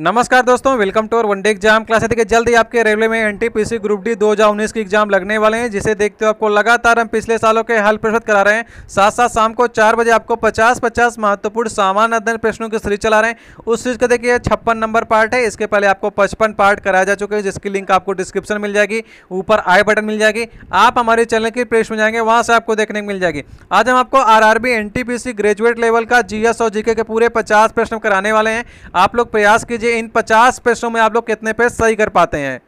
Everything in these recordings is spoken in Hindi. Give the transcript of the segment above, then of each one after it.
नमस्कार दोस्तों welcome to our one day exam class है देखिए जल्द ही आपके रेलवे में एनटीपीसी ग्रुप डी 2019 की एग्जाम लगने वाले हैं जिसे देखते हो आपको लगातार हम पिछले सालों के हल प्रश्न करा रहे हैं साथ साथ शाम को चार बजे आपको 50 50 महत्वपूर्ण सामान्य अध्ययन प्रश्नों की सीरीज चला रहे हैं उस सीरीज का देखिए छप्पन नंबर पार्ट है इसके पहले आपको पचपन पार्ट कराया जा चुके हैं जिसकी लिंक आपको डिस्क्रिप्शन मिल जाएगी ऊपर आई बटन मिल जाएगी आप हमारे चैनल की प्रेस में जाएंगे वहाँ से आपको देखने को मिल जाएगी आज हम आपको आर आर ग्रेजुएट लेवल का जी और जी के पूरे पचास प्रश्न कराने वाले हैं आप लोग प्रयास कीजिए देखिए इन पचास प्रश्नों में आप लोग कितने पेज सही कर पाते हैं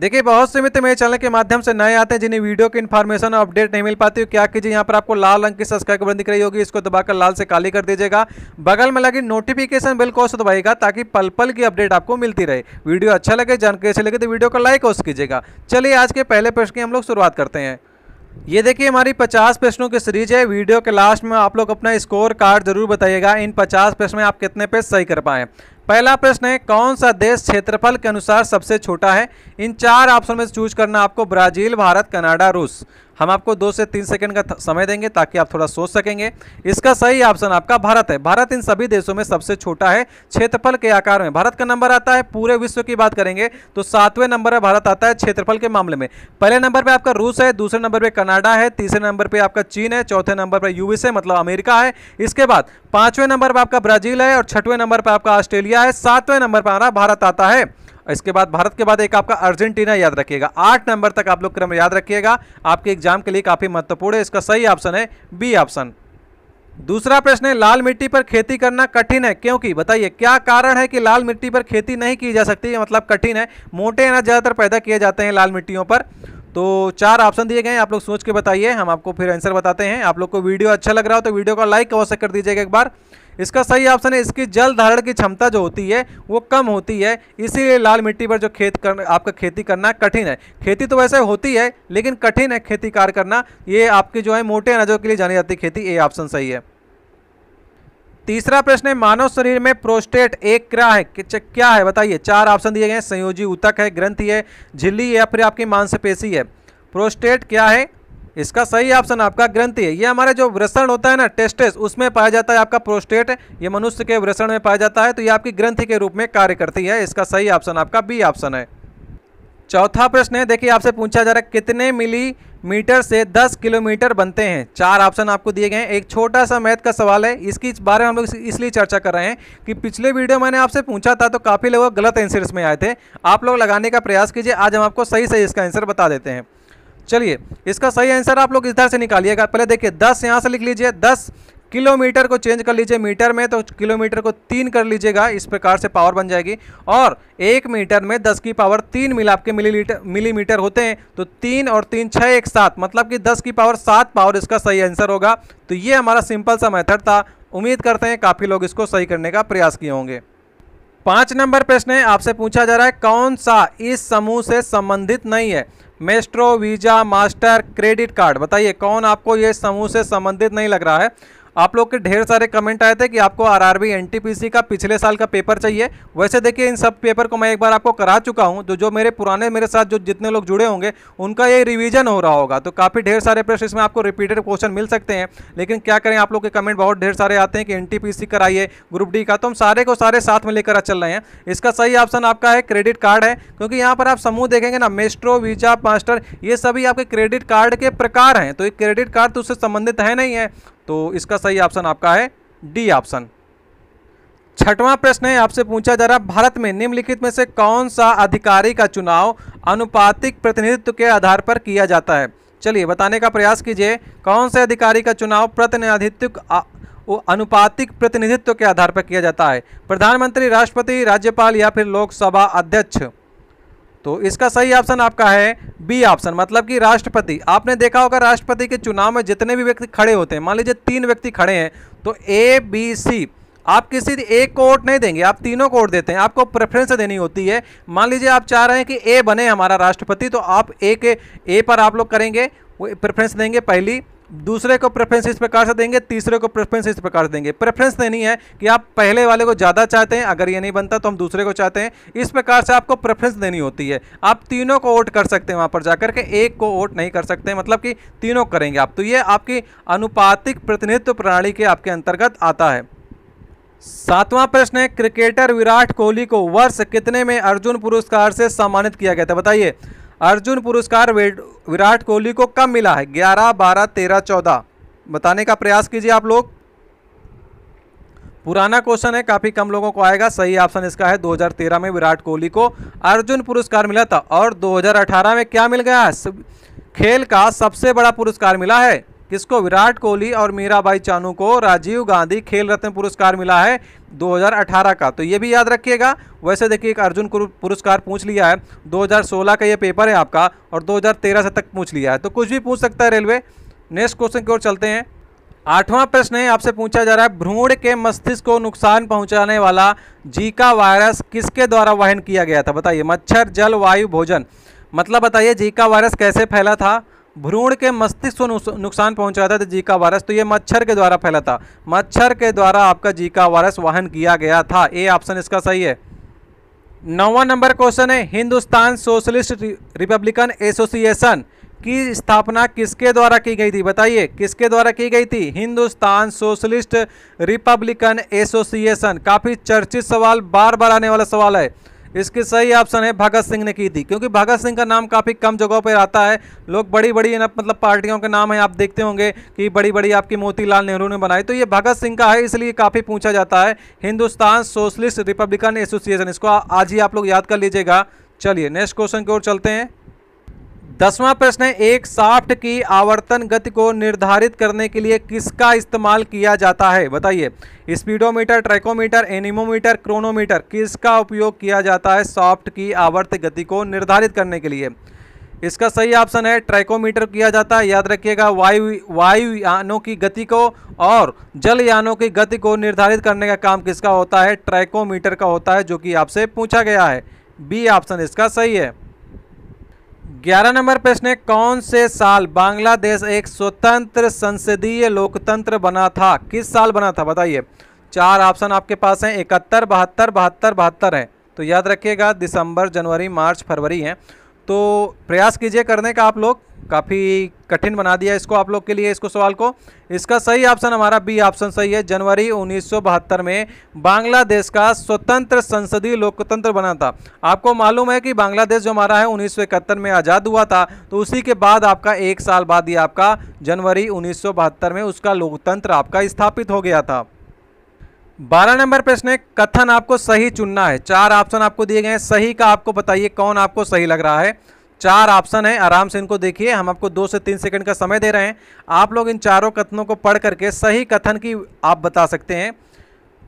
देखिए बहुत से मित्र मेरे चैनल के माध्यम से नए आते हैं जिन्हें वीडियो की इन्फॉर्मेशन और अपडेट नहीं मिल पाती क्या कीजिए यहाँ पर आपको लाल रंग की सब्सक्राइब बटन दिख रही होगी इसको दबाकर लाल से काली कर दीजिएगा बगल में लगी नोटिफिकेशन बिल को दबाएगा ताकि पल पल की अपडेट आपको मिलती रहे वीडियो अच्छा लगे जानकारी अच्छी लगे तो वीडियो को लाइक और कीजिएगा चलिए आज के पहले प्रश्न की हम लोग शुरुआत करते हैं ये देखिए हमारी 50 प्रश्नों की सीरीज है वीडियो के लास्ट में आप लोग अपना स्कोर कार्ड जरूर बताइएगा इन 50 प्रश्न में आप कितने पे सही कर पाए पहला प्रश्न है कौन सा देश क्षेत्रफल के अनुसार सबसे छोटा है इन चार ऑप्शन में से चूज करना आपको ब्राजील भारत कनाडा रूस हम आपको दो से तीन सेकंड का समय देंगे ताकि आप थोड़ा सोच सकेंगे इसका सही ऑप्शन आपका भारत है भारत इन सभी देशों में सबसे छोटा है क्षेत्रफल के आकार में भारत का नंबर आता है पूरे विश्व की बात करेंगे तो सातवें नंबर पर भारत आता है क्षेत्रफल के मामले में पहले नंबर पर आपका रूस है दूसरे नंबर पर कनाडा है तीसरे नंबर पर आपका चीन है चौथे नंबर पर यूएस है मतलब अमेरिका है इसके बाद पांचवें नंबर पर आपका ब्राजील है और छठवें नंबर पर आपका ऑस्ट्रेलिया है सातवें नंबर पर हमारा भारत आता है इसके बाद भारत के बाद एक आपका अर्जेंटीना याद रखिएगा आठ नंबर तक आप लोग क्रम याद रखिएगा आपके एग्जाम के लिए काफ़ी महत्वपूर्ण है इसका सही ऑप्शन है बी ऑप्शन दूसरा प्रश्न है लाल मिट्टी पर खेती करना कठिन है क्योंकि बताइए क्या कारण है कि लाल मिट्टी पर खेती नहीं की जा सकती मतलब कठिन है मोटे अनाज ज़्यादातर पैदा किए जाते हैं लाल मिट्टियों पर तो चार ऑप्शन दिए गए हैं आप लोग सोच के बताइए हम आपको फिर आंसर बताते हैं आप लोग को वीडियो अच्छा लग रहा हो तो वीडियो का लाइक अवश्य कर दीजिएगा एक बार इसका सही ऑप्शन है इसकी जल धारण की क्षमता जो होती है वो कम होती है इसीलिए लाल मिट्टी पर जो खेत कर आपका खेती करना कठिन है खेती तो वैसे होती है लेकिन कठिन है खेती कार्य करना ये आपकी जो है मोटे अनाजों के लिए जानी जाती है खेती ये ऑप्शन सही है तीसरा प्रश्न है मानव शरीर में प्रोस्टेट एक क्या है क्या है बताइए चार ऑप्शन दिए गए हैं संयोजी उतक है ग्रंथि है झिल्ली है या फिर आपकी मांसपेशी है प्रोस्टेट क्या है इसका सही ऑप्शन आपका ग्रंथि है ये हमारे जो व्रसण होता है ना टेस्टेस उसमें पाया जाता है आपका प्रोस्टेट ये मनुष्य के व्रसण में पाया जाता है तो ये आपकी ग्रंथि के रूप में कार्य करती है इसका सही ऑप्शन आपका बी ऑप्शन है चौथा प्रश्न है देखिए आपसे पूछा जा रहा है कितने मिलीमीटर से 10 किलोमीटर बनते हैं चार ऑप्शन आपको दिए गए हैं एक छोटा सा मैथ का सवाल है इसकी बारे में हम लोग इसलिए चर्चा कर रहे हैं कि पिछले वीडियो मैंने आपसे पूछा था तो काफ़ी लोग गलत आंसर्स में आए थे आप लोग लगाने का प्रयास कीजिए आज हम आपको सही सही इसका आंसर बता देते हैं चलिए इसका सही आंसर आप लोग इधर से निकालिएगा पहले देखिए दस यहाँ से लिख लीजिए दस किलोमीटर को चेंज कर लीजिए मीटर में तो किलोमीटर को तीन कर लीजिएगा इस प्रकार से पावर बन जाएगी और एक मीटर में दस की पावर तीन मिला आपके मिलीलीटर मिलीमीटर होते हैं तो तीन और तीन छः एक सात मतलब कि दस की पावर सात पावर इसका सही आंसर होगा तो ये हमारा सिंपल सा मेथड था उम्मीद करते हैं काफ़ी लोग इसको सही करने का प्रयास किए होंगे पाँच नंबर प्रश्न है आपसे पूछा जा रहा है कौन सा इस समूह से संबंधित नहीं है Maestro Visa Master credit card बताइए कौन आपको ये समूह से संबंधित नहीं लग रहा है आप लोग के ढेर सारे कमेंट आए थे कि आपको आरआरबी एनटीपीसी का पिछले साल का पेपर चाहिए वैसे देखिए इन सब पेपर को मैं एक बार आपको करा चुका हूँ जो जो मेरे पुराने मेरे साथ जो जितने लोग जुड़े होंगे उनका ये रिविजन हो रहा होगा तो काफ़ी ढेर सारे प्रश्न इसमें आपको रिपीटेड क्वेश्चन मिल सकते हैं लेकिन क्या करें आप लोग के कमेंट बहुत ढेर सारे आते हैं कि एन कराइए ग्रुप डी का तो हम सारे को सारे साथ में लेकर चल रहे हैं इसका सही ऑप्शन आपका है क्रेडिट कार्ड है क्योंकि यहाँ पर आप समूह देखेंगे ना मेस्ट्रो वीजा मास्टर ये सभी आपके क्रेडिट कार्ड के प्रकार हैं तो ये क्रेडिट कार्ड तो उससे संबंधित है नहीं है तो इसका सही ऑप्शन आपका है डी ऑप्शन छठवां प्रश्न है आपसे पूछा जा रहा भारत में निम्नलिखित में से कौन सा अधिकारी का चुनाव अनुपातिक प्रतिनिधित्व के आधार पर किया जाता है चलिए बताने का प्रयास कीजिए कौन से अधिकारी का चुनाव प्रतिनिधित्व अनुपातिक प्रतिनिधित्व के आधार पर किया जाता है प्रधानमंत्री राष्ट्रपति राज्यपाल या फिर लोकसभा अध्यक्ष तो इसका सही ऑप्शन आपका है बी ऑप्शन मतलब कि राष्ट्रपति आपने देखा होगा राष्ट्रपति के चुनाव में जितने भी व्यक्ति खड़े होते हैं मान लीजिए तीन व्यक्ति खड़े हैं तो ए बी सी आप किसी एक को वोट नहीं देंगे आप तीनों को वोट देते हैं आपको प्रेफरेंस देनी होती है मान लीजिए आप चाह रहे हैं कि ए बने हमारा राष्ट्रपति तो आप ए के ए पर आप लोग करेंगे वो प्रेफरेंस देंगे पहली दूसरे को प्रेफरेंस इस प्रकार से देंगे तीसरे को प्रेफरेंस इस प्रकार से देंगे प्रेफरेंस तो देनी है कि आप पहले वाले को ज़्यादा चाहते हैं अगर ये नहीं बनता तो हम दूसरे को चाहते हैं इस प्रकार से आपको प्रेफरेंस देनी होती है आप तीनों को वोट कर सकते हैं वहाँ पर जाकर के एक को वोट नहीं कर सकते मतलब कि तीनों करेंगे आप तो ये आपकी अनुपातिक प्रतिनिधित्व प्रणाली के आपके अंतर्गत आता है सातवां प्रश्न है क्रिकेटर विराट कोहली को वर्ष कितने में अर्जुन पुरस्कार से सम्मानित किया गया था बताइए अर्जुन पुरस्कार विराट कोहली को कब मिला है ग्यारह बारह तेरह चौदह बताने का प्रयास कीजिए आप लोग पुराना क्वेश्चन है काफ़ी कम लोगों को आएगा सही ऑप्शन इसका है 2013 में विराट कोहली को अर्जुन पुरस्कार मिला था और 2018 में क्या मिल गया है खेल का सबसे बड़ा पुरस्कार मिला है किसको विराट कोहली और मीराबाई चानू को राजीव गांधी खेल रत्न पुरस्कार मिला है 2018 का तो ये भी याद रखिएगा वैसे देखिए एक अर्जुन पुरस्कार पूछ लिया है 2016 का ये पेपर है आपका और 2013 से तक पूछ लिया है तो कुछ भी पूछ सकता है रेलवे नेक्स्ट क्वेश्चन की ओर चलते हैं आठवां प्रश्न है आपसे पूछा जा रहा है भ्रूण के मस्तिष्क को नुकसान पहुंचाने वाला जीका वायरस किसके द्वारा वहन किया गया था बताइए मच्छर जल वायु भोजन मतलब बताइए जीका वायरस कैसे फैला था भ्रूण के मस्तिष्क को नुकसान पहुंचाता था तो जीका वायरस तो ये मच्छर के द्वारा फैला था मच्छर के द्वारा आपका जीका वायरस वाहन किया गया था ए ऑप्शन इसका सही है नौवा नंबर क्वेश्चन है हिंदुस्तान सोशलिस्ट रिपब्लिकन एसोसिएशन की स्थापना किसके द्वारा की गई थी बताइए किसके द्वारा की गई थी हिंदुस्तान सोशलिस्ट रिपब्लिकन एसोसिएशन काफ़ी चर्चित सवाल बार बार आने वाला सवाल है इसकी सही ऑप्शन है भगत सिंह ने की थी क्योंकि भगत सिंह का नाम काफ़ी कम जगहों पर आता है लोग बड़ी बड़ी मतलब पार्टियों के नाम है आप देखते होंगे कि बड़ी बड़ी आपकी मोतीलाल नेहरू ने बनाई तो ये भगत सिंह का है इसलिए काफ़ी पूछा जाता है हिंदुस्तान सोशलिस्ट रिपब्लिकन एसोसिएशन इसको आज ही आप लोग याद कर लीजिएगा चलिए नेक्स्ट क्वेश्चन की ओर चलते हैं दसवां प्रश्न है एक साफ्ट की आवर्तन गति को निर्धारित करने के लिए किसका इस्तेमाल किया जाता है बताइए स्पीडोमीटर ट्रैकोमीटर एनिमोमीटर क्रोनोमीटर किसका उपयोग किया जाता है सॉफ्ट की आवर्त गति को निर्धारित करने के लिए इसका सही ऑप्शन है ट्रैकोमीटर किया जाता है याद रखिएगा वायु वायुयानों की गति को और जल यानों की गति को निर्धारित करने का काम किसका होता है ट्रैकोमीटर का होता है जो कि आपसे पूछा गया है बी ऑप्शन इसका सही है ग्यारह नंबर प्रश्न है कौन से साल बांग्लादेश एक स्वतंत्र संसदीय लोकतंत्र बना था किस साल बना था बताइए चार ऑप्शन आपके पास हैं इकहत्तर बहत्तर बहत्तर बहत्तर है तो याद रखिएगा दिसंबर जनवरी मार्च फरवरी हैं तो प्रयास कीजिए करने का आप लोग काफ़ी कठिन बना दिया इसको आप लोग के लिए इसको सवाल को इसका सही ऑप्शन हमारा बी ऑप्शन सही है जनवरी 1972 में बांग्लादेश का स्वतंत्र संसदीय लोकतंत्र बना था आपको मालूम है कि बांग्लादेश जो हमारा है उन्नीस में आज़ाद हुआ था तो उसी के बाद आपका एक साल बाद ही आपका जनवरी 1972 में उसका लोकतंत्र आपका स्थापित हो गया था बारह नंबर प्रश्न है कथन आपको सही चुनना है चार ऑप्शन आपको दिए गए हैं सही का आपको बताइए कौन आपको सही लग रहा है चार ऑप्शन है आराम से इनको देखिए हम आपको दो से तीन सेकंड का समय दे रहे हैं आप लोग इन चारों कथनों को पढ़ करके सही कथन की आप बता सकते हैं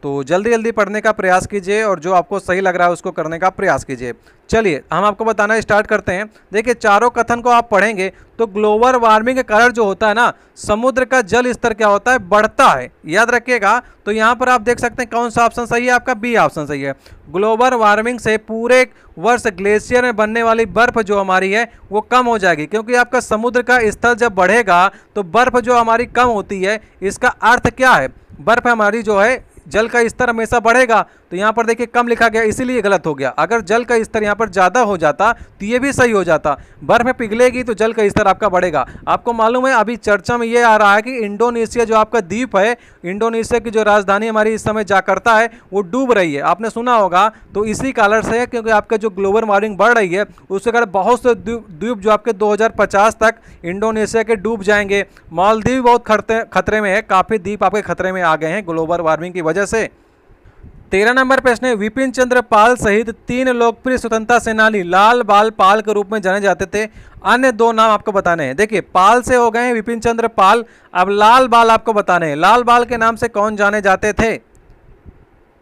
तो जल्दी जल्दी पढ़ने का प्रयास कीजिए और जो आपको सही लग रहा है उसको करने का प्रयास कीजिए चलिए हम आपको बताना स्टार्ट करते हैं देखिए चारों कथन को आप पढ़ेंगे तो ग्लोबल वार्मिंग के कारण जो होता है ना समुद्र का जल स्तर क्या होता है बढ़ता है याद रखिएगा तो यहाँ पर आप देख सकते हैं कौन सा ऑप्शन सही है आपका बी ऑप्शन सही है ग्लोबल वार्मिंग से पूरे वर्ष ग्लेशियर में बनने वाली बर्फ जो हमारी है वो कम हो जाएगी क्योंकि आपका समुद्र का स्तर जब बढ़ेगा तो बर्फ जो हमारी कम होती है इसका अर्थ क्या है बर्फ हमारी जो है जल का स्तर हमेशा बढ़ेगा तो यहाँ पर देखिए कम लिखा गया इसीलिए गलत हो गया अगर जल का स्तर यहाँ पर ज़्यादा हो जाता तो ये भी सही हो जाता बर्फ़ में पिघलेगी तो जल का स्तर आपका बढ़ेगा आपको मालूम है अभी चर्चा में ये आ रहा है कि इंडोनेशिया जो आपका द्वीप है इंडोनेशिया की जो राजधानी हमारी इस समय जाकरता है वो डूब रही है आपने सुना होगा तो इसी कारण से क्योंकि आपका जो ग्लोबल वार्मिंग बढ़ रही है उसके कारण बहुत से द्वीप जो आपके दो तक इंडोनेशिया के डूब जाएंगे मालदीव बहुत खतरे में है काफ़ी द्वीप आपके खतरे में आ गए हैं ग्लोबल वार्मिंग की वजह से तेरह नंबर प्रश्न है विपिन चंद्र पाल सहित तीन लोकप्रिय स्वतंत्रता सेनानी लाल बाल पाल के रूप में जाने जाते थे अन्य दो नाम आपको बताने हैं देखिए पाल से हो गए हैं विपिन चंद्र पाल अब लाल बाल आपको बताने हैं लाल बाल के नाम से कौन जाने जाते थे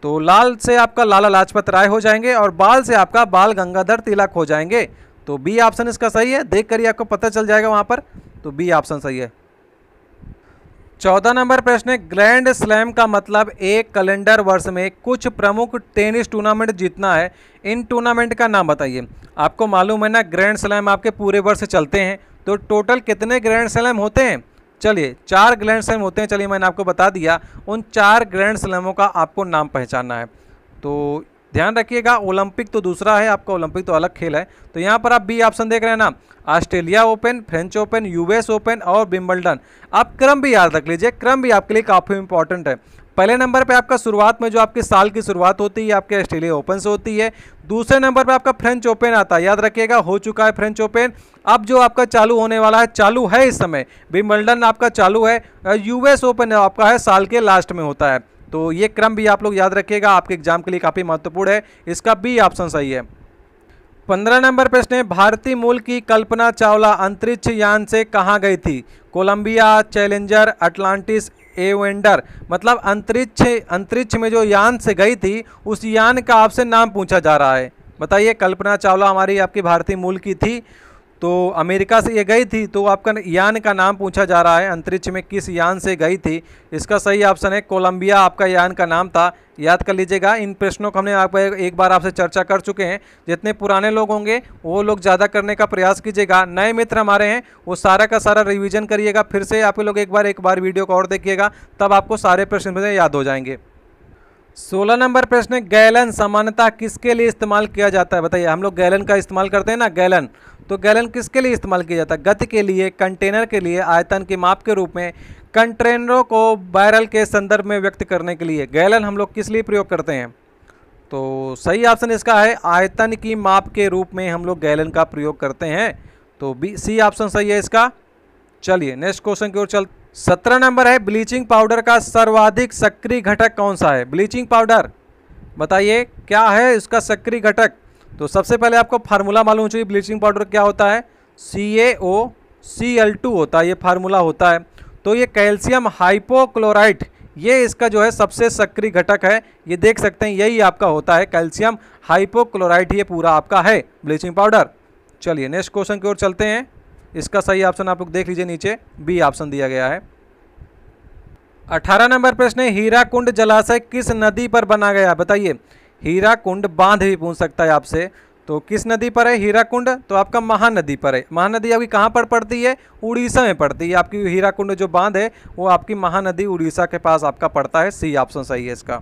तो लाल से आपका लाला लाजपत राय हो जाएंगे और बाल से आपका बाल गंगाधर तिलक हो जाएंगे तो बी ऑप्शन इसका सही है देख कर ही आपको पता चल जाएगा वहाँ पर तो बी ऑप्शन सही है चौदह नंबर प्रश्न है ग्रैंड स्लैम का मतलब एक कैलेंडर वर्ष में कुछ प्रमुख टेनिस टूर्नामेंट जीतना है इन टूर्नामेंट का नाम बताइए आपको मालूम है ना ग्रैंड स्लैम आपके पूरे वर्ष चलते हैं तो टोटल कितने ग्रैंड स्लैम होते हैं चलिए चार ग्रैंड स्लैम होते हैं चलिए मैंने आपको बता दिया उन चार ग्रैंड स्लैमों का आपको नाम पहचानना है तो ध्यान रखिएगा ओलंपिक तो दूसरा है आपका ओलंपिक तो अलग खेल है तो यहाँ पर आप बी ऑप्शन देख रहे हैं ना Australia Open French Open US Open और बिम्बलडन आप क्रम भी याद रख लीजिए क्रम भी आपके लिए काफ़ी इंपॉर्टेंट है पहले नंबर पे आपका शुरुआत में जो आपके साल की शुरुआत होती है आपके ऑस्ट्रेलिया ओपन से होती है दूसरे नंबर पे आपका फ्रेंच ओपन आता है याद रखिएगा हो चुका है फ्रेंच ओपन अब जो आपका चालू होने वाला है चालू है इस समय विम्बल्डन आपका चालू है यूएस ओपन आपका है साल के लास्ट में होता है तो ये क्रम भी आप लोग याद रखिएगा आपके एग्जाम के लिए काफ़ी महत्वपूर्ण है इसका बी ऑप्शन सही है पंद्रह नंबर प्रश्न है भारतीय मूल की कल्पना चावला अंतरिक्ष यान से कहाँ गई थी कोलंबिया चैलेंजर अटलांटिस एवेंडर मतलब अंतरिक्ष अंतरिक्ष में जो यान से गई थी उस यान का आपसे नाम पूछा जा रहा है बताइए कल्पना चावला हमारी आपकी भारतीय मूल की थी तो अमेरिका से ये गई थी तो आपका यान का नाम पूछा जा रहा है अंतरिक्ष में किस यान से गई थी इसका सही ऑप्शन है कोलंबिया आपका यान का नाम था याद कर लीजिएगा इन प्रश्नों को हमने आप एक बार आपसे चर्चा कर चुके हैं जितने पुराने लोग होंगे वो लोग ज़्यादा करने का प्रयास कीजिएगा नए मित्र हमारे हैं वो सारा का सारा रिविजन करिएगा फिर से आप लोग एक बार एक बार वीडियो को और देखिएगा तब आपको सारे प्रश्न याद हो जाएंगे सोलह नंबर प्रश्न गैलन सामान्यता किसके लिए इस्तेमाल किया जाता है बताइए हम लोग गैलन का इस्तेमाल करते हैं ना गैलन तो गैलन किसके लिए इस्तेमाल किया जाता है गति के लिए कंटेनर के लिए आयतन के माप के रूप में कंटेनरों को बैरल के संदर्भ में व्यक्त करने के लिए गैलन हम लोग किस लिए प्रयोग करते हैं तो सही ऑप्शन इसका है आयतन की माप के रूप में हम लोग गैलन का प्रयोग करते हैं तो बी सी ऑप्शन सही है इसका चलिए नेक्स्ट क्वेश्चन की ओर चल सत्रह नंबर है ब्लीचिंग पाउडर का सर्वाधिक सक्रिय घटक कौन सा है ब्लीचिंग पाउडर बताइए क्या है इसका सक्रिय घटक तो सबसे पहले आपको फार्मूला मालूम चाहिए ब्लीचिंग पाउडर क्या होता है सी ए ओ सी एल टू होता है ये फार्मूला होता है तो ये कैल्शियम हाइपोक्लोराइट ये इसका जो है सबसे सक्रिय घटक है ये देख सकते हैं यही आपका होता है कैल्शियम हाइपोक्लोराइट ये पूरा आपका है ब्लीचिंग पाउडर चलिए नेक्स्ट क्वेश्चन की ओर चलते हैं इसका सही ऑप्शन आप लोग देख लीजिए नीचे बी ऑप्शन दिया गया है अठारह नंबर प्रश्न है हीरा कुंड जलाशय किस नदी पर बना गया बताइए हीरा कुंड बांध भी पूछ सकता है आपसे तो किस नदी पर है हीरा कुंड तो आपका महानदी पर है महानदी आपकी कहाँ पर पड़ती है उड़ीसा में पड़ती है आपकी हीरा कुंड जो बांध है वो आपकी महानदी उड़ीसा के पास आपका पड़ता है सी ऑप्शन सही है इसका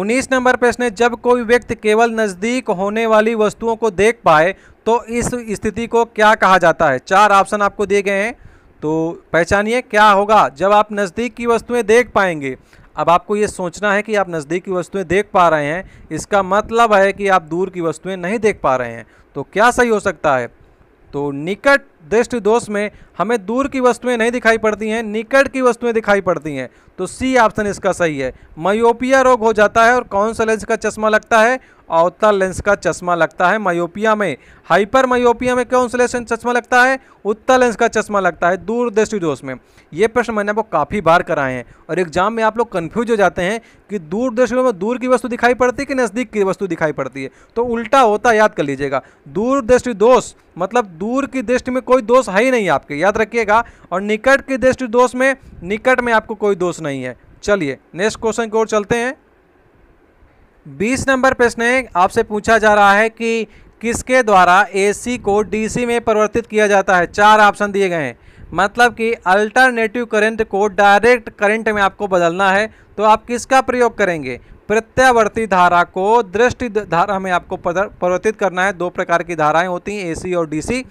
उन्नीस नंबर प्रश्न है जब कोई व्यक्ति केवल नज़दीक होने वाली वस्तुओं को देख पाए तो इस स्थिति को क्या कहा जाता है चार ऑप्शन आपको दिए गए हैं तो पहचानिए क्या होगा जब आप नज़दीक की वस्तुएं देख पाएंगे अब आपको ये सोचना है कि आप नज़दीक की वस्तुएं देख पा रहे हैं इसका मतलब है कि आप दूर की वस्तुएं नहीं देख पा रहे हैं तो क्या सही हो सकता है तो निकट दृष्टि दोष में हमें दूर की वस्तुएं नहीं दिखाई पड़ती हैं निकट की वस्तुएं दिखाई पड़ती हैं तो सी ऑप्शन इसका सही है मायोपिया रोग हो जाता है और कौन सा लेंस का चश्मा लगता है अवतल लेंस का चश्मा लगता है मायोपिया में हाइपर मायोपिया में कौन सा लेंस चश्मा लगता है उत्तर लेंस का चश्मा लगता है दूरदृष्टि दोष में ये प्रश्न मैंने आपको काफ़ी बार कराए हैं और एग्जाम में आप लोग कन्फ्यूज हो जाते हैं कि दृष्टि में दूर की वस्तु दिखाई पड़ती है कि नज़दीक की वस्तु दिखाई पड़ती है तो उल्टा होता याद कर लीजिएगा दूरदृष्टि दोष मतलब दूर की दृष्टि में कोई दोष है ही नहीं आपके याद रखिएगा और निकट की दृष्टि दोष में निकट में आपको कोई दोष नहीं है चलिए नेक्स्ट क्वेश्चन की ओर चलते हैं बीस नंबर प्रश्न आपसे पूछा जा रहा है कि किसके द्वारा एसी को डीसी में परिवर्तित किया जाता है चार ऑप्शन दिए गए हैं मतलब कि अल्टरनेटिव करंट को डायरेक्ट करंट में आपको बदलना है तो आप किसका प्रयोग करेंगे प्रत्यावर्ती धारा को दृष्टि धारा में आपको परिवर्तित करना है दो प्रकार की धाराएं होती हैं एसी और डीसी सी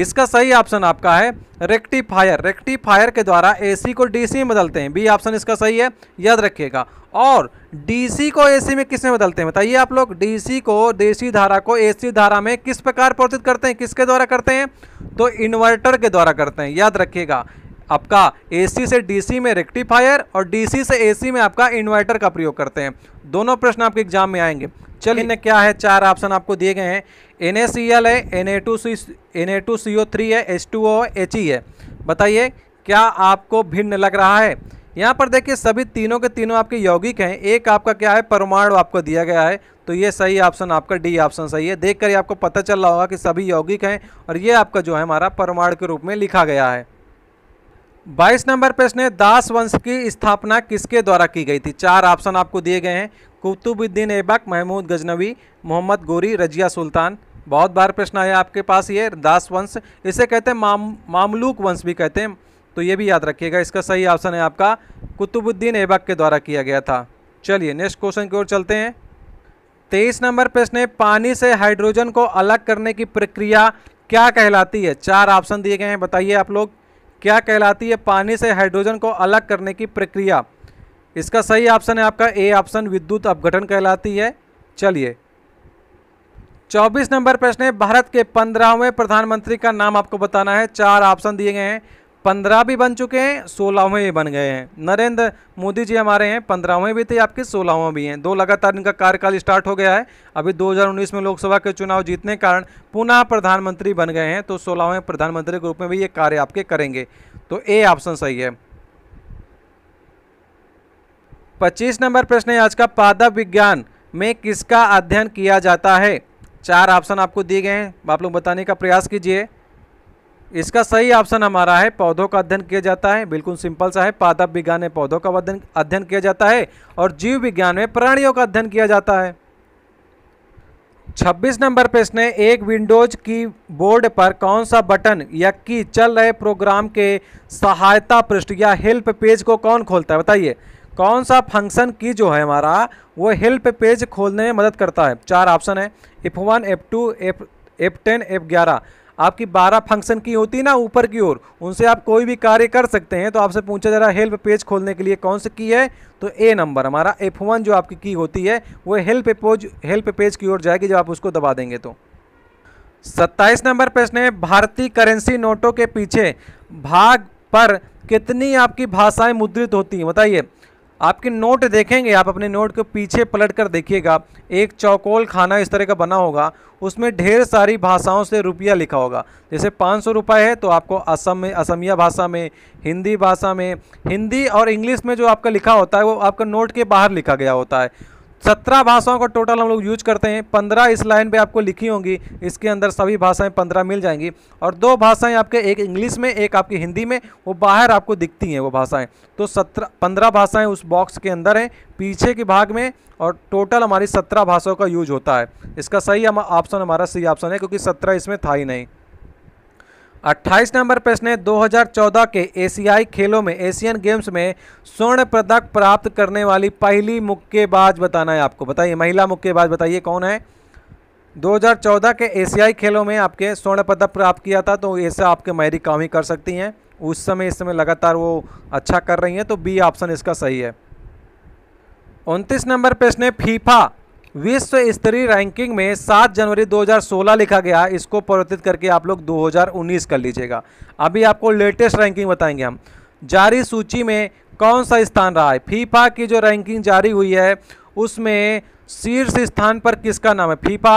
इसका सही ऑप्शन आपका है रेक्टिफायर रेक्टिफायर के द्वारा एसी को डीसी में बदलते हैं बी ऑप्शन इसका सही है याद रखिएगा और डीसी को एसी में किस में बदलते हैं बताइए आप लोग डीसी को डीसी धारा को एसी धारा में किस प्रकार परिवर्तित करते हैं किसके द्वारा करते हैं तो इन्वर्टर के द्वारा करते हैं याद रखिएगा आपका एसी से डीसी में रेक्टिफायर और डीसी से एसी में आपका इन्वर्टर का प्रयोग करते हैं दोनों प्रश्न आपके एग्जाम में आएंगे चलिए इन्हें क्या है चार ऑप्शन आपको दिए गए हैं एन ए सी एल है N A two C N A two C O three है H two O H E है बताइए क्या आपको भिन्न लग रहा है यहाँ पर देखिए सभी तीनों के तीनों आपके यौगिक हैं एक आपका क्या है परमाणु आपको दिया गया है तो ये सही ऑप्शन आपका डी ऑप्शन सही है देख कर आपको पता चल रहा होगा कि सभी यौगिक हैं और ये आपका जो है हमारा परमाणु के रूप में लिखा गया है बाईस नंबर प्रश्न है दास वंश की स्थापना किसके द्वारा की गई थी चार ऑप्शन आपको दिए गए हैं कुतुबुद्दीन ऐबक महमूद गजनवी मोहम्मद गोरी रजिया सुल्तान बहुत बार प्रश्न आया आपके पास ये दास वंश इसे कहते हैं माम मामलूक वंश भी कहते हैं तो ये भी याद रखिएगा इसका सही ऑप्शन है आपका कुतुबुद्दीन ऐबक के द्वारा किया गया था चलिए नेक्स्ट क्वेश्चन की ओर चलते हैं तेईस नंबर प्रश्न है पानी से हाइड्रोजन को अलग करने की प्रक्रिया क्या कहलाती है चार ऑप्शन दिए गए हैं बताइए आप लोग क्या कहलाती है पानी से हाइड्रोजन को अलग करने की प्रक्रिया इसका सही ऑप्शन है आपका ए ऑप्शन विद्युत अपघटन कहलाती है चलिए 24 नंबर प्रश्न है भारत के पंद्रहवें प्रधानमंत्री का नाम आपको बताना है चार ऑप्शन दिए गए हैं पंद्रह भी बन चुके हैं सोलहवें भी बन गए हैं नरेंद्र मोदी जी हमारे हैं पंद्रहवें भी थे आपके सोलहवें भी हैं दो लगातार इनका कार्यकाल स्टार्ट हो गया है अभी 2019 में लोकसभा के चुनाव जीतने के कारण पुनः प्रधानमंत्री बन गए हैं तो सोलहवें प्रधानमंत्री के रूप में भी ये कार्य आपके करेंगे तो ए ऑप्शन सही है पच्चीस नंबर प्रश्न है आज का पादप विज्ञान में किसका अध्ययन किया जाता है चार ऑप्शन आपको दिए गए हैं आप लोग बताने का प्रयास कीजिए इसका सही ऑप्शन हमारा है पौधों का अध्ययन किया जाता है बिल्कुल सिंपल सा है पादप विज्ञान में पौधों का अध्ययन किया जाता है और जीव विज्ञान में प्राणियों का अध्ययन किया जाता है 26 नंबर प्रश्न है एक विंडोज की बोर्ड पर कौन सा बटन या की चल रहे प्रोग्राम के सहायता पृष्ठ या हेल्प पेज को कौन खोलता है बताइए कौन सा फंक्शन की जो है हमारा वो हेल्प पेज खोलने में मदद करता है चार ऑप्शन है F one F two F F ten F ग्यारह आपकी बारह फंक्शन की होती है ना ऊपर की ओर उनसे आप कोई भी कार्य कर सकते हैं तो आपसे पूछा जा रहा है हेल्प पेज खोलने के लिए कौन सी की है तो ए नंबर हमारा एफ वन जो आपकी की होती है वो हेल्प पेज हेल्प पेज की ओर जाएगी जब आप उसको दबा देंगे तो सत्ताईस नंबर प्रश्न है भारतीय करेंसी नोटों के पीछे भाग पर कितनी आपकी भाषाएं मुद्रित होती हैं बताइए आपके नोट देखेंगे आप अपने नोट के पीछे पलट कर देखिएगा एक चौकोल खाना इस तरह का बना होगा उसमें ढेर सारी भाषाओं से रुपया लिखा होगा जैसे पाँच सौ रुपये है तो आपको असम में असमिया भाषा में हिंदी भाषा में हिंदी और इंग्लिश में जो आपका लिखा होता है वो आपका नोट के बाहर लिखा गया होता है सत्रह भाषाओं का टोटल हम लोग यूज करते हैं पंद्रह इस लाइन पे आपको लिखी होंगी इसके अंदर सभी भाषाएं पंद्रह मिल जाएंगी और दो भाषाएं आपके एक इंग्लिश में एक आपकी हिंदी में वो बाहर आपको दिखती हैं वो भाषाएं तो सत्रह पंद्रह भाषाएं उस बॉक्स के अंदर हैं पीछे के भाग में और टोटल हमारी सत्रह भाषाओं का यूज होता है इसका सही ऑप्शन हमारा सही ऑप्शन है क्योंकि सत्रह इसमें था ही नहीं 28 नंबर प्रश्न है 2014 के एशियाई खेलों में एशियन गेम्स में स्वर्ण पदक प्राप्त करने वाली पहली मुक्केबाज बताना है आपको बताइए महिला मुक्केबाज बताइए कौन है 2014 के एशियाई खेलों में आपके स्वर्ण पदक प्राप्त किया था तो ऐसा आपके मैरी ही कर सकती हैं उस समय इस समय लगातार वो अच्छा कर रही हैं तो बी ऑप्शन इसका सही है उनतीस नंबर प्रश्न है फीफा विश्व स्तरीय रैंकिंग में सात जनवरी 2016 लिखा गया इसको परिवर्तित करके आप लोग 2019 कर लीजिएगा अभी आपको लेटेस्ट रैंकिंग बताएंगे हम जारी सूची में कौन सा स्थान रहा है फीफा की जो रैंकिंग जारी हुई है उसमें शीर्ष स्थान पर किसका नाम है फीफा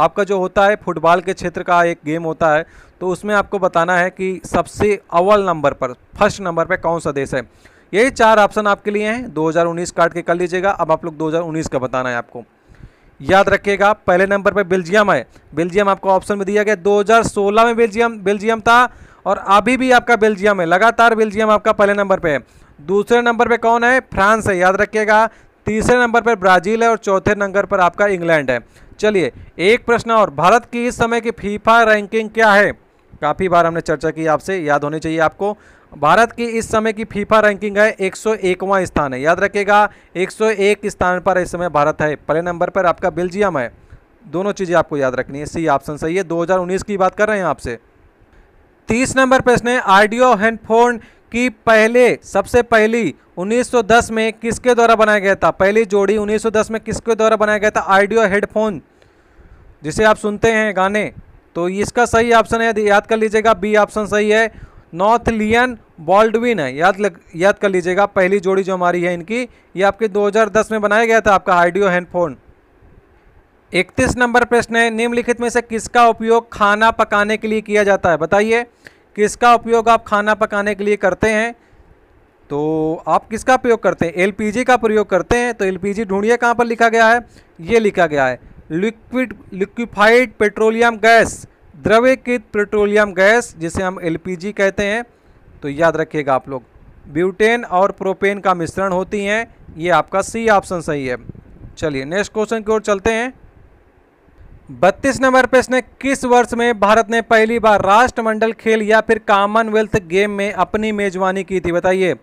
आपका जो होता है फुटबॉल के क्षेत्र का एक गेम होता है तो उसमें आपको बताना है कि सबसे अव्वल नंबर पर फर्स्ट नंबर पर कौन सा देश है यही चार ऑप्शन आपके लिए हैं 2019 काट के कर लीजिएगा अब आप लोग 2019 का बताना है आपको याद रखिएगा पहले नंबर पर बेल्जियम है बेल्जियम आपको ऑप्शन में दिया गया 2016 में बेल्जियम बेल्जियम था और अभी भी आपका बेल्जियम है लगातार बेल्जियम आपका पहले नंबर पे है दूसरे नंबर पे कौन है फ्रांस है याद रखिएगा तीसरे नंबर पर ब्राज़ील है और चौथे नंबर पर आपका इंग्लैंड है चलिए एक प्रश्न और भारत की इस समय की फीफा रैंकिंग क्या है काफ़ी बार हमने चर्चा की आपसे याद होनी चाहिए आपको भारत की इस समय की फीफा रैंकिंग है 101वां स्थान है याद रखेगा 101 स्थान पर इस समय भारत है पहले नंबर पर आपका बेल्जियम है दोनों चीज़ें आपको याद रखनी है सी ऑप्शन सही है 2019 की बात कर रहे हैं आपसे तीस नंबर प्रश्न है आडियो हैंडफोन की पहले सबसे पहली 1910 में किसके द्वारा बनाया गया था पहली जोड़ी 1910 में किसके द्वारा बनाया गया था आडियो हेडफोन जिसे आप सुनते हैं गाने तो इसका सही ऑप्शन है याद कर लीजिएगा बी ऑप्शन सही है नॉर्थ लियन बॉल्डविन है याद लग याद कर लीजिएगा पहली जोड़ी जो हमारी है इनकी ये आपके 2010 में बनाया गया था आपका हाइडियो हैंडफोन 31 नंबर प्रश्न है निम्नलिखित में से किसका उपयोग खाना पकाने के लिए किया जाता है बताइए किसका उपयोग आप खाना पकाने के लिए करते हैं तो आप किसका प्रयोग करते हैं एलपीजी का प्रयोग करते हैं तो एलपीजी ढूंढिए कहाँ पर लिखा गया है ये लिखा गया है लिक्विड लिक्विफाइड पेट्रोलियम गैस द्रव्यकृत पेट्रोलियम गैस जिसे हम एलपीजी कहते हैं तो याद रखिएगा आप लोग ब्यूटेन और प्रोपेन का मिश्रण होती हैं ये आपका सी ऑप्शन सही है चलिए नेक्स्ट क्वेश्चन की ओर चलते हैं बत्तीस नंबर प्रश्न किस वर्ष में भारत ने पहली बार राष्ट्रमंडल खेल या फिर कॉमनवेल्थ गेम में अपनी मेजबानी की थी बताइए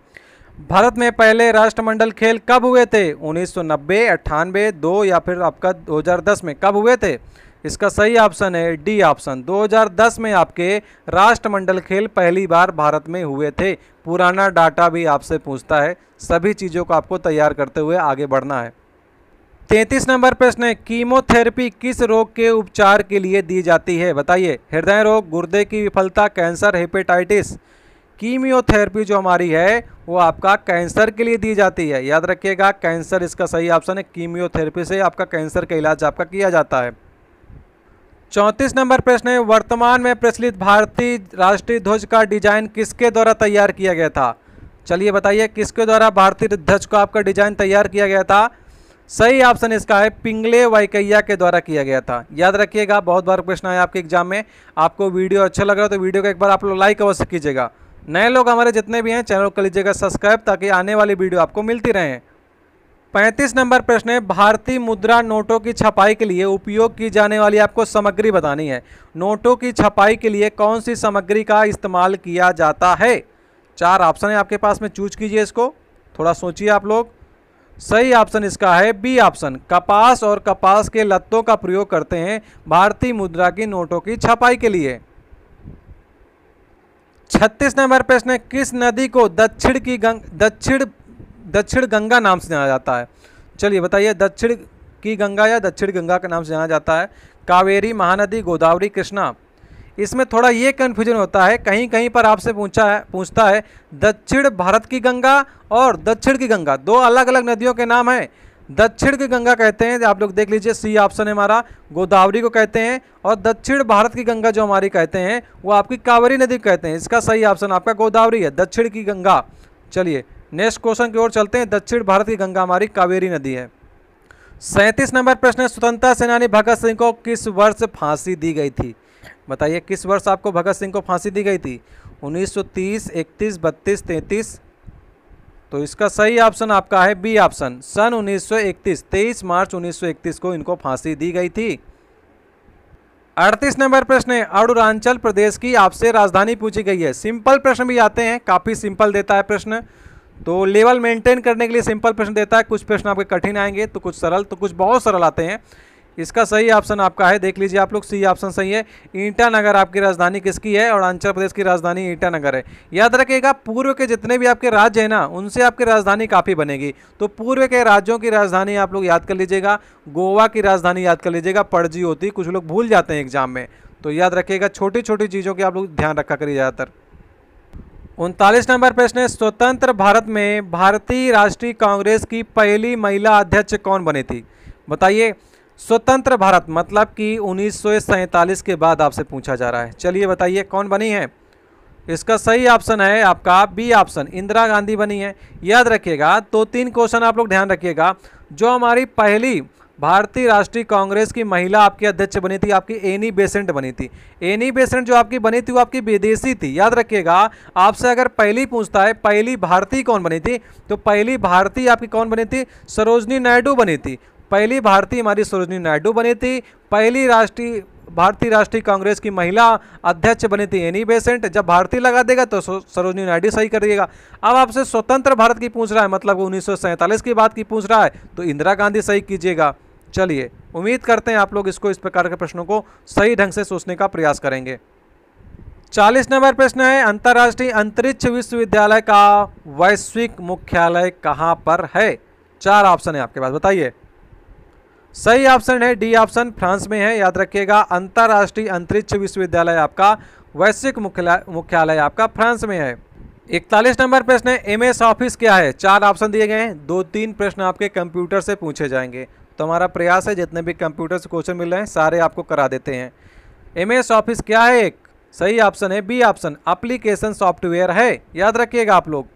भारत में पहले राष्ट्रमंडल खेल कब हुए थे 1990, नब्बे दो या फिर आपका 2010 में कब हुए थे इसका सही ऑप्शन है डी ऑप्शन 2010 में आपके राष्ट्रमंडल खेल पहली बार भारत में हुए थे पुराना डाटा भी आपसे पूछता है सभी चीज़ों को आपको तैयार करते हुए आगे बढ़ना है तैंतीस नंबर प्रश्न है कीमोथेरेपी किस रोग के उपचार के लिए दी जाती है बताइए हृदय रोग गुर्दे की विफलता कैंसर हेपेटाइटिस कीमियोथेरेपी जो हमारी है वो आपका कैंसर के लिए दी जाती है याद रखिएगा कैंसर इसका सही ऑप्शन है कीमियोथेरेपी से आपका कैंसर का इलाज आपका किया जाता है चौंतीस नंबर प्रश्न है वर्तमान में प्रचलित भारतीय राष्ट्रीय ध्वज का डिजाइन किसके द्वारा तैयार किया गया था चलिए बताइए किसके द्वारा भारतीय ध्वज को आपका डिजाइन तैयार किया गया था सही ऑप्शन इसका है पिंगले वाइकैया के द्वारा किया गया था याद रखिएगा बहुत बार प्रश्न आया आपके एग्जाम में आपको वीडियो अच्छा लग रहा है तो वीडियो को एक बार आप लोग लाइक अवश्य कीजिएगा नए लोग हमारे जितने भी हैं चैनल को लीजिएगा सब्सक्राइब ताकि आने वाली वीडियो आपको मिलती रहें पैंतीस नंबर प्रश्न है भारतीय मुद्रा नोटों की छपाई के लिए उपयोग की जाने वाली आपको सामग्री बतानी है नोटों की छपाई के लिए कौन सी सामग्री का इस्तेमाल किया जाता है चार ऑप्शन है आपके पास में चूज कीजिए इसको थोड़ा सोचिए आप लोग सही ऑप्शन इसका है बी ऑप्शन कपास और कपास के लत्तों का प्रयोग करते हैं भारतीय मुद्रा की नोटों की छपाई के लिए छत्तीस नंबर प्रश्न किस नदी को दक्षिण की गंग दक्षिण दक्षिण गंगा नाम से जाना जाता है चलिए बताइए दक्षिण की गंगा या दक्षिण गंगा के नाम से जाना जाता है कावेरी महानदी गोदावरी कृष्णा इसमें थोड़ा ये कन्फ्यूजन होता है कहीं कहीं पर आपसे पूछा है पूछता है दक्षिण भारत की गंगा और दक्षिण की गंगा दो अलग अलग नदियों के नाम हैं दक्षिण की गंगा कहते हैं आप लोग देख लीजिए सी ऑप्शन है हमारा गोदावरी को कहते हैं और दक्षिण भारत की गंगा जो हमारी कहते हैं वो आपकी कावेरी नदी कहते हैं इसका सही ऑप्शन आपका गोदावरी है दक्षिण की गंगा चलिए नेक्स्ट क्वेश्चन की ओर चलते हैं दक्षिण भारत की हमारी कावेरी नदी है सैंतीस नंबर प्रश्न स्वतंत्रता सेनानी भगत सिंह को किस वर्ष फांसी दी गई थी बताइए किस वर्ष आपको भगत सिंह को फांसी दी गई थी 1930, सौ 32, 33 तो इसका सही ऑप्शन आपका है बी ऑप्शन सन 1931 23 मार्च 1931 को इनको फांसी दी गई थी 38 नंबर प्रश्न है अरुणाचल प्रदेश की आपसे राजधानी पूछी गई है सिंपल प्रश्न भी आते हैं काफ़ी सिंपल देता है प्रश्न तो लेवल मेंटेन करने के लिए सिंपल प्रश्न देता है कुछ प्रश्न आपके कठिन आएंगे तो कुछ सरल तो कुछ बहुत सरल आते हैं इसका सही ऑप्शन आपका है देख लीजिए आप लोग सी ऑप्शन सही है ईटानगर आपकी राजधानी किसकी है और आंध्र प्रदेश की राजधानी ईटानगर है याद रखिएगा पूर्व के जितने भी आपके राज्य हैं ना उनसे आपकी राजधानी काफ़ी बनेगी तो पूर्व के राज्यों की राजधानी आप लोग याद कर लीजिएगा गोवा की राजधानी याद कर लीजिएगा पड़जी होती कुछ लोग भूल जाते हैं एग्जाम में तो याद रखिएगा छोटी छोटी चीज़ों की आप लोग ध्यान रखा करिए ज़्यादातर उनतालीस नंबर प्रश्न है स्वतंत्र भारत में भारतीय राष्ट्रीय कांग्रेस की पहली महिला अध्यक्ष कौन बनी थी बताइए स्वतंत्र भारत मतलब कि उन्नीस के बाद आपसे पूछा जा रहा है चलिए बताइए कौन बनी है इसका सही ऑप्शन है आपका बी ऑप्शन इंदिरा गांधी बनी है याद रखिएगा दो तो तीन क्वेश्चन आप लोग ध्यान रखिएगा जो हमारी पहली भारतीय राष्ट्रीय कांग्रेस की महिला आपकी अध्यक्ष बनी थी आपकी एनी बेसेंट बनी थी एनी बेसेंट जो आपकी बनी थी वो आपकी विदेशी थी याद रखिएगा आपसे अगर पहली पूछता है पहली भारतीय कौन बनी थी तो पहली भारतीय आपकी कौन बनी थी सरोजनी नायडू बनी थी पहली भारतीय हमारी सरोजनी नायडू बनी थी पहली राष्ट्रीय भारतीय राष्ट्रीय कांग्रेस की महिला अध्यक्ष बनी थी एनी बेसेंट जब भारतीय लगा देगा तो सरोजनी नायडू सही कर देगा अब आपसे स्वतंत्र भारत की पूछ रहा है मतलब उन्नीस की बात की पूछ रहा है तो इंदिरा गांधी सही कीजिएगा चलिए उम्मीद करते हैं आप लोग इसको इस प्रकार के प्रश्नों को सही ढंग से सोचने का प्रयास करेंगे चालीस नंबर प्रश्न है अंतर्राष्ट्रीय अंतरिक्ष विश्वविद्यालय का वैश्विक मुख्यालय कहाँ पर है चार ऑप्शन है आपके पास बताइए सही ऑप्शन है डी ऑप्शन फ्रांस में है याद रखिएगा अंतर्राष्ट्रीय अंतरिक्ष विश्वविद्यालय आपका वैश्विक मुख्यालय आपका फ्रांस में है इकतालीस नंबर प्रश्न है एम ऑफिस क्या है चार ऑप्शन दिए गए हैं दो तीन प्रश्न आपके कंप्यूटर से पूछे जाएंगे तो हमारा प्रयास है जितने भी कंप्यूटर से क्वेश्चन मिल रहे हैं सारे आपको करा देते हैं एम एस ऑफिस क्या है एक सही ऑप्शन है बी ऑप्शन अप्लीकेशन सॉफ्टवेयर है याद रखिएगा आप लोग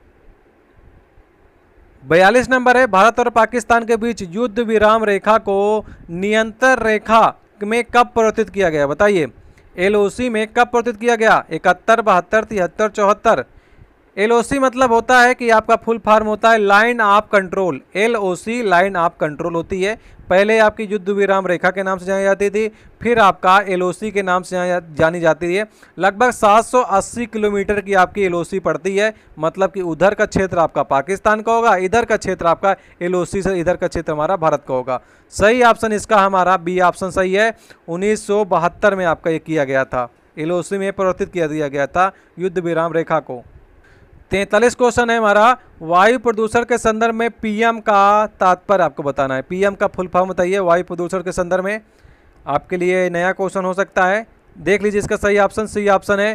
बयालीस नंबर है भारत और पाकिस्तान के बीच युद्ध विराम रेखा को नियंत्रण रेखा में कब प्रवर्तित किया गया बताइए एलओसी में कब प्रवर्तित किया गया इकहत्तर बहत्तर तिहत्तर चौहत्तर एल मतलब होता है कि आपका फुल फॉर्म होता है line of control L line of control होती है पहले आपकी युद्ध विराम रेखा के नाम से जानी जाती थी फिर आपका एल के नाम से जानी जाती है लगभग 780 किलोमीटर की आपकी एल पड़ती है मतलब कि उधर का क्षेत्र आपका पाकिस्तान का होगा इधर का क्षेत्र आपका एल से इधर का क्षेत्र हमारा भारत का होगा सही ऑप्शन इसका हमारा बी ऑप्शन सही है उन्नीस में आपका ये किया गया था एल में परिवर्तित किया दिया गया था युद्ध विराम रेखा को तैंतालीस क्वेश्चन है हमारा वायु प्रदूषण के संदर्भ में पीएम का तात्पर्य आपको बताना है पीएम का फुल फॉर्म बताइए वायु प्रदूषण के संदर्भ में आपके लिए नया क्वेश्चन हो सकता है देख लीजिए इसका सही ऑप्शन सी ऑप्शन है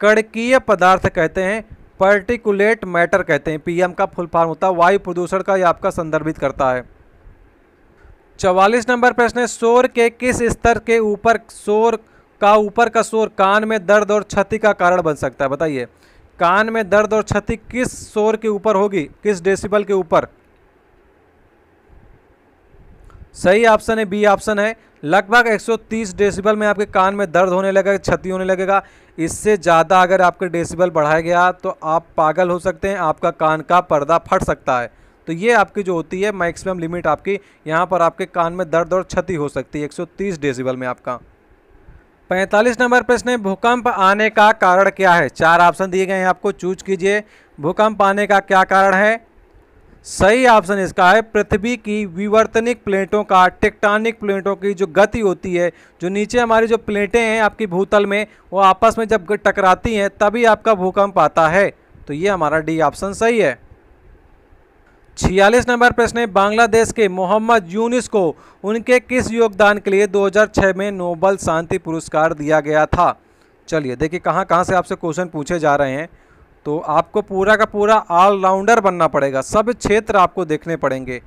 कड़कीय पदार्थ कहते हैं पर्टिकुलेट मैटर कहते हैं पीएम का फुल फॉर्म होता है वायु प्रदूषण का यह आपका संदर्भित करता है चवालीस नंबर प्रश्न है शोर के किस स्तर के ऊपर शोर का ऊपर का शोर कान में दर्द और क्षति का कारण बन सकता है बताइए कान में दर्द और क्षति किस शोर के ऊपर होगी किस डेसिबल के ऊपर सही ऑप्शन है बी ऑप्शन है लगभग 130 डेसिबल में आपके कान में दर्द होने लगेगा क्षति होने लगेगा इससे ज़्यादा अगर आपके डेसिबल बढ़ाया गया तो आप पागल हो सकते हैं आपका कान का पर्दा फट सकता है तो ये आपकी जो होती है मैक्सिमम लिमिट आपकी यहाँ पर आपके कान में दर्द और क्षति हो सकती है 130 डेसिबल में आपका पैंतालीस नंबर प्रश्न है भूकंप आने का कारण क्या है चार ऑप्शन दिए गए हैं आपको चूज कीजिए भूकंप आने का क्या कारण है सही ऑप्शन इसका है पृथ्वी की विवर्तनिक प्लेटों का टेक्टॉनिक प्लेटों की जो गति होती है जो नीचे हमारी जो प्लेटें हैं आपकी भूतल में वो आपस में जब टकराती हैं तभी आपका भूकंप आता है तो ये हमारा डी ऑप्शन सही है छियालीस नंबर प्रश्न है बांग्लादेश के मोहम्मद यूनिस को उनके किस योगदान के लिए 2006 में नोबल शांति पुरस्कार दिया गया था चलिए देखिए कहाँ कहाँ से आपसे क्वेश्चन पूछे जा रहे हैं तो आपको पूरा का पूरा ऑलराउंडर बनना पड़ेगा सब क्षेत्र आपको देखने पड़ेंगे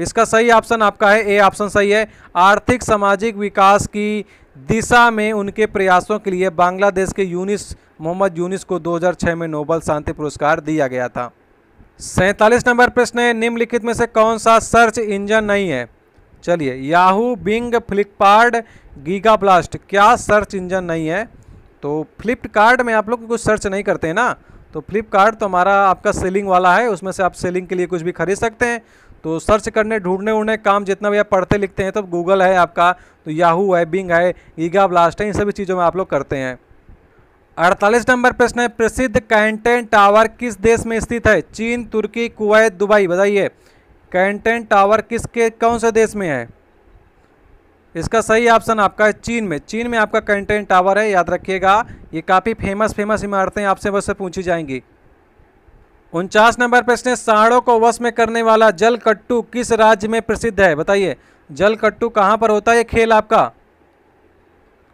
इसका सही ऑप्शन आपका है ए ऑप्शन सही है आर्थिक सामाजिक विकास की दिशा में उनके प्रयासों के लिए बांग्लादेश के यूनिस मोहम्मद यूनिस को 2006 में नोबल शांति पुरस्कार दिया गया था सैंतालीस नंबर प्रश्न है निम्नलिखित में से कौन सा सर्च इंजन नहीं है चलिए Yahoo Bing Flipkart Gigablast क्या सर्च इंजन नहीं है तो फ्लिपकार्ट में आप लोग कुछ सर्च नहीं करते हैं ना तो फ्लिपकार्ट तो हमारा आपका सेलिंग वाला है उसमें से आप सेलिंग के लिए कुछ भी खरीद सकते हैं तो सर्च करने ढूंढने उड़ने काम जितना भी आप पढ़ते लिखते हैं तो गूगल है आपका तो याहू है बिंग है गीगा ब्लास्ट है इन सभी चीज़ों में आप लोग करते हैं अड़तालीस नंबर प्रश्न है प्रसिद्ध कैंटेन टावर किस देश में स्थित है चीन तुर्की कुवैत दुबई बताइए कैंटेन टावर किसके कौन से देश में है इसका सही ऑप्शन आपका है चीन में चीन में आपका कैंटेन टावर है याद रखिएगा ये काफ़ी फेमस फेमस इमारतें आपसे वैसे पूछी जाएंगी उनचास नंबर प्रश्न है साड़ों को वश में करने वाला जलकट्टू किस राज्य में प्रसिद्ध है बताइए जलकट्टू कहाँ पर होता है ये खेल आपका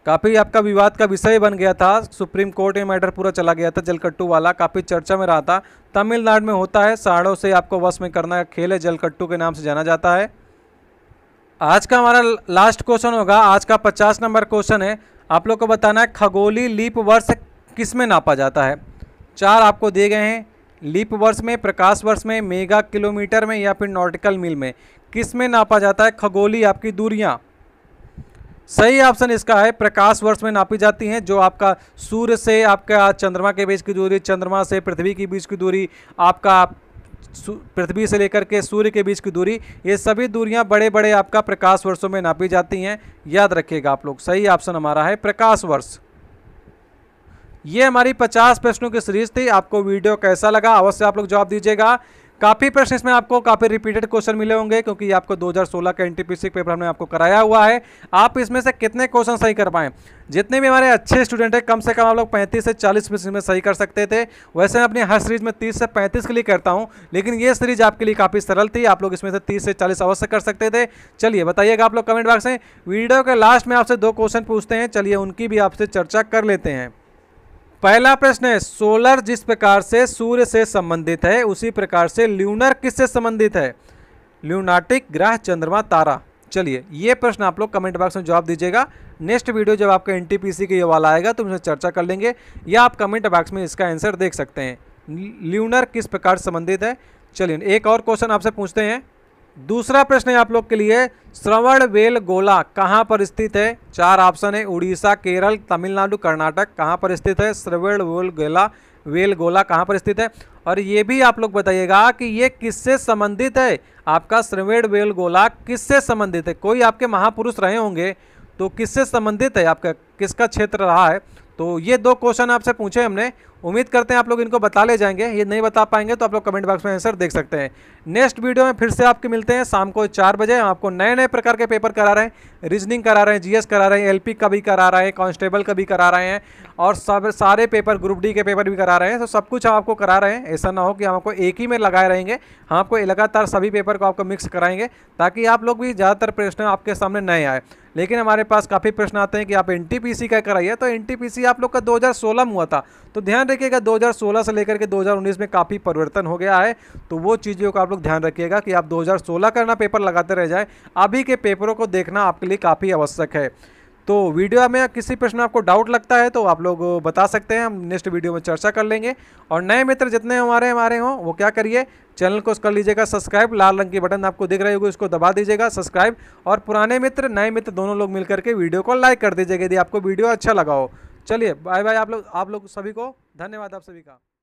काफ़ी आपका विवाद का विषय बन गया था सुप्रीम कोर्ट में मैटर पूरा चला गया था जलकट्टू वाला काफ़ी चर्चा में रहा था तमिलनाडु में होता है साड़ों से आपको वश में करना का खेल है जलकट्टू के नाम से जाना जाता है आज का हमारा लास्ट क्वेश्चन होगा आज का पचास नंबर क्वेश्चन है आप लोग को बताना है खगोली लीप वर्ष किस में नापा जाता है चार आपको दिए गए हैं लीप वर्ष में प्रकाश वर्ष में मेगा किलोमीटर में या फिर नॉटिकल मील में किस में नापा जाता है खगोली आपकी दूरियाँ सही ऑप्शन इसका है प्रकाश वर्ष में नापी जाती हैं जो आपका सूर्य से आपका चंद्रमा के बीच की दूरी चंद्रमा से पृथ्वी के बीच की दूरी आपका पृथ्वी से लेकर के सूर्य के बीच की दूरी ये सभी दूरियां बड़े बड़े आपका प्रकाश वर्षों में नापी जाती हैं याद रखिएगा आप लोग सही ऑप्शन हमारा है प्रकाश वर्ष ये हमारी 50 प्रश्नों की सीरीज थी आपको वीडियो कैसा लगा अवश्य आप लोग जवाब दीजिएगा काफ़ी प्रश्न इसमें आपको काफ़ी रिपीटेड क्वेश्चन मिले होंगे क्योंकि आपको 2016 का एनटीपीसी पेपर हमने आपको कराया हुआ है आप इसमें से कितने क्वेश्चन सही कर पाएँ जितने भी हमारे अच्छे स्टूडेंट हैं कम से कम आप लोग 35 से 40 में इसमें सही कर सकते थे वैसे मैं अपनी हर सीरीज में 30 से 35 के लिए करता हूं लेकिन ये सीरीज आपके लिए काफ़ी सरल थी आप लोग इसमें से तीस से चालीस अवश्य कर सकते थे चलिए बताइएगा आप लोग कमेंट बॉक्स में वीडियो के लास्ट में आपसे दो क्वेश्चन पूछते हैं चलिए उनकी भी आपसे चर्चा कर लेते हैं पहला प्रश्न है सोलर जिस प्रकार से सूर्य से संबंधित है उसी प्रकार से ल्यूनर किससे संबंधित है ल्यूनाटिक ग्रह चंद्रमा तारा चलिए ये प्रश्न आप लोग कमेंट बॉक्स में जवाब दीजिएगा नेक्स्ट वीडियो जब आपका एन का ये वाला आएगा तो उसमें चर्चा कर लेंगे या आप कमेंट बॉक्स में इसका आंसर देख सकते हैं ल्यूनर किस प्रकार संबंधित है चलिए एक और क्वेश्चन आपसे पूछते हैं दूसरा प्रश्न है आप लोग के लिए श्रवण वेल गोला कहाँ पर स्थित है चार ऑप्शन है उड़ीसा केरल तमिलनाडु कर्नाटक कहाँ पर स्थित है श्रवण वेल गोला वेल गोला कहाँ पर स्थित है और ये भी आप लोग बताइएगा कि ये किससे संबंधित है आपका श्रवेण वेल गोला किससे संबंधित है कोई आपके महापुरुष रहे होंगे तो किससे संबंधित है आपका किसका क्षेत्र रहा है तो ये दो क्वेश्चन आपसे पूछे हमने उम्मीद करते हैं आप लोग इनको बता ले जाएंगे ये नहीं बता पाएंगे तो आप लोग कमेंट बॉक्स में आंसर देख सकते हैं नेक्स्ट वीडियो में फिर से आपके मिलते हैं शाम को चार बजे हम आपको नए नए प्रकार के पेपर करा रहे हैं रीजनिंग करा रहे हैं जीएस करा रहे हैं एलपी का भी करा रहे हैं कांस्टेबल का भी करा रहे हैं और सब सारे पेपर ग्रुप डी के पेपर भी करा रहे हैं तो सब कुछ हम आपको करा रहे हैं ऐसा ना हो कि हम आपको एक ही में लगाए रहेंगे हम आपको लगातार सभी पेपर को आपको मिक्स कराएंगे ताकि आप लोग भी ज़्यादातर प्रश्न आपके सामने नए आए लेकिन हमारे पास काफ़ी प्रश्न आते हैं कि आप एन का कराइए तो एन आप लोग का दो में हुआ था तो ध्यान देखिएगा 2016 से लेकर के 2019 में काफ़ी परिवर्तन हो गया है तो वो चीज़ों का आप लोग ध्यान रखिएगा कि आप 2016 का ना पेपर लगाते रह जाए अभी के पेपरों को देखना आपके लिए काफ़ी आवश्यक है तो वीडियो में किसी प्रश्न आपको डाउट लगता है तो आप लोग बता सकते हैं हम नेक्स्ट वीडियो में चर्चा कर लेंगे और नए मित्र जितने हमारे हमारे हों वो क्या करिए चैनल को कर लीजिएगा सब्सक्राइब लाल रंग की बटन आपको दिख रही होगी उसको दबा दीजिएगा सब्सक्राइब और पुराने मित्र नए मित्र दोनों लोग मिलकर के वीडियो को लाइक कर दीजिएगा यदि आपको वीडियो अच्छा लगा हो चलिए बाय बाय आप लोग आप लोग सभी को धन्यवाद आप सभी का